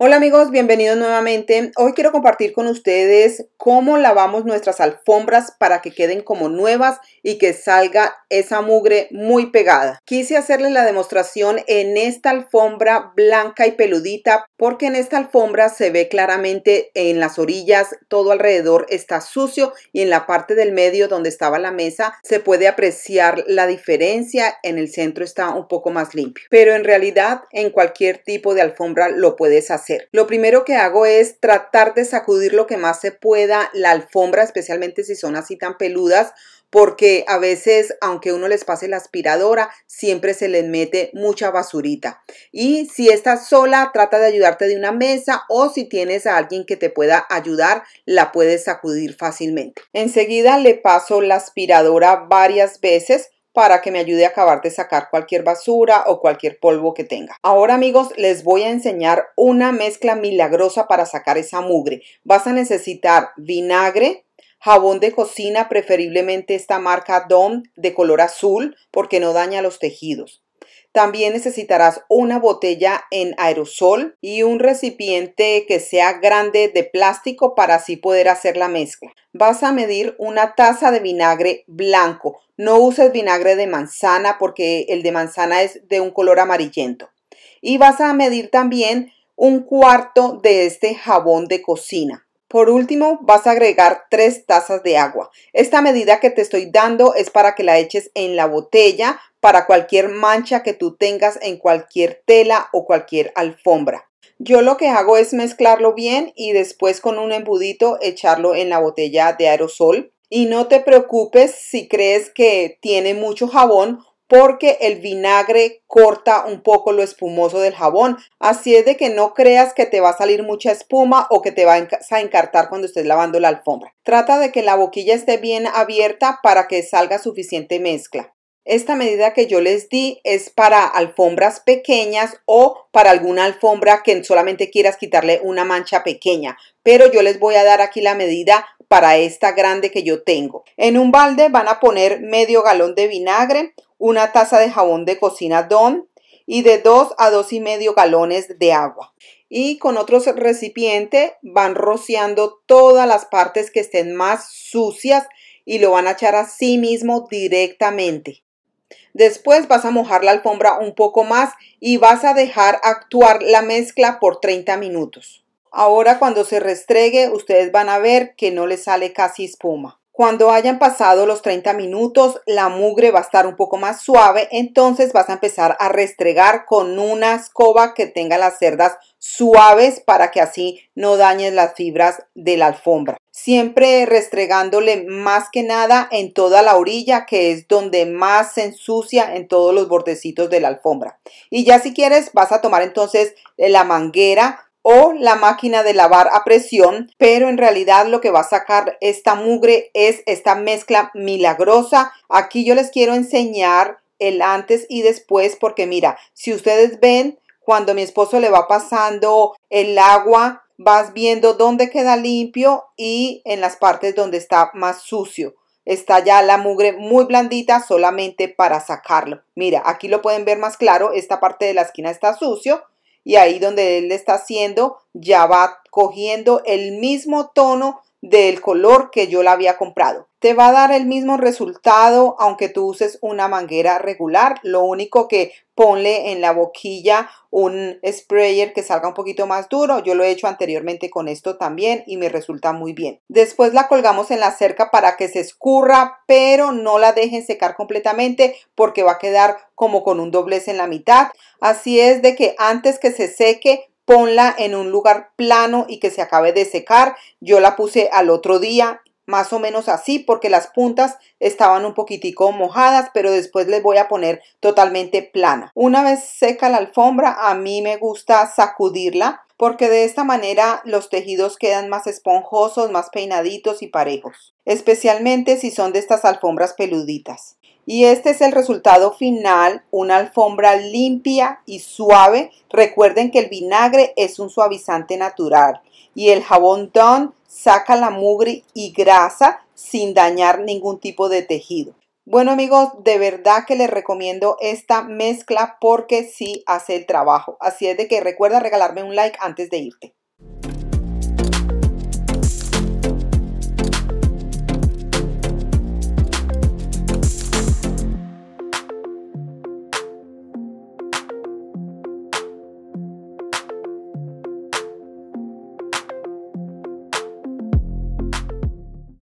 Hola amigos, bienvenidos nuevamente. Hoy quiero compartir con ustedes cómo lavamos nuestras alfombras para que queden como nuevas y que salga esa mugre muy pegada. Quise hacerles la demostración en esta alfombra blanca y peludita porque en esta alfombra se ve claramente en las orillas, todo alrededor está sucio y en la parte del medio donde estaba la mesa se puede apreciar la diferencia, en el centro está un poco más limpio. Pero en realidad en cualquier tipo de alfombra lo puedes hacer. Lo primero que hago es tratar de sacudir lo que más se pueda la alfombra, especialmente si son así tan peludas porque a veces, aunque uno les pase la aspiradora, siempre se les mete mucha basurita. Y si estás sola, trata de ayudarte de una mesa o si tienes a alguien que te pueda ayudar, la puedes sacudir fácilmente. Enseguida le paso la aspiradora varias veces para que me ayude a acabar de sacar cualquier basura o cualquier polvo que tenga. Ahora amigos les voy a enseñar una mezcla milagrosa para sacar esa mugre. Vas a necesitar vinagre, jabón de cocina, preferiblemente esta marca DOM de color azul porque no daña los tejidos. También necesitarás una botella en aerosol y un recipiente que sea grande de plástico para así poder hacer la mezcla. Vas a medir una taza de vinagre blanco. No uses vinagre de manzana porque el de manzana es de un color amarillento. Y vas a medir también un cuarto de este jabón de cocina. Por último, vas a agregar tres tazas de agua. Esta medida que te estoy dando es para que la eches en la botella para cualquier mancha que tú tengas en cualquier tela o cualquier alfombra. Yo lo que hago es mezclarlo bien y después con un embudito echarlo en la botella de aerosol. Y no te preocupes si crees que tiene mucho jabón porque el vinagre corta un poco lo espumoso del jabón. Así es de que no creas que te va a salir mucha espuma o que te va a encartar cuando estés lavando la alfombra. Trata de que la boquilla esté bien abierta para que salga suficiente mezcla. Esta medida que yo les di es para alfombras pequeñas o para alguna alfombra que solamente quieras quitarle una mancha pequeña. Pero yo les voy a dar aquí la medida para esta grande que yo tengo. En un balde van a poner medio galón de vinagre, una taza de jabón de cocina don y de 2 a dos y medio galones de agua. Y con otro recipiente van rociando todas las partes que estén más sucias y lo van a echar a sí mismo directamente. Después vas a mojar la alfombra un poco más y vas a dejar actuar la mezcla por 30 minutos. Ahora cuando se restregue ustedes van a ver que no le sale casi espuma. Cuando hayan pasado los 30 minutos, la mugre va a estar un poco más suave, entonces vas a empezar a restregar con una escoba que tenga las cerdas suaves para que así no dañes las fibras de la alfombra. Siempre restregándole más que nada en toda la orilla, que es donde más se ensucia en todos los bordecitos de la alfombra. Y ya si quieres, vas a tomar entonces eh, la manguera o la máquina de lavar a presión, pero en realidad lo que va a sacar esta mugre es esta mezcla milagrosa. Aquí yo les quiero enseñar el antes y después porque mira, si ustedes ven cuando mi esposo le va pasando el agua, vas viendo dónde queda limpio y en las partes donde está más sucio está ya la mugre muy blandita solamente para sacarlo. Mira, aquí lo pueden ver más claro, esta parte de la esquina está sucio y ahí donde él le está haciendo ya va cogiendo el mismo tono del color que yo la había comprado. Te va a dar el mismo resultado aunque tú uses una manguera regular. Lo único que ponle en la boquilla un sprayer que salga un poquito más duro. Yo lo he hecho anteriormente con esto también y me resulta muy bien. Después la colgamos en la cerca para que se escurra, pero no la dejen secar completamente porque va a quedar como con un doblez en la mitad. Así es de que antes que se seque, ponla en un lugar plano y que se acabe de secar. Yo la puse al otro día, más o menos así, porque las puntas estaban un poquitico mojadas, pero después les voy a poner totalmente plana. Una vez seca la alfombra, a mí me gusta sacudirla porque de esta manera los tejidos quedan más esponjosos, más peinaditos y parejos, especialmente si son de estas alfombras peluditas. Y este es el resultado final, una alfombra limpia y suave. Recuerden que el vinagre es un suavizante natural y el jabón Dawn saca la mugre y grasa sin dañar ningún tipo de tejido. Bueno amigos, de verdad que les recomiendo esta mezcla porque sí hace el trabajo. Así es de que recuerda regalarme un like antes de irte.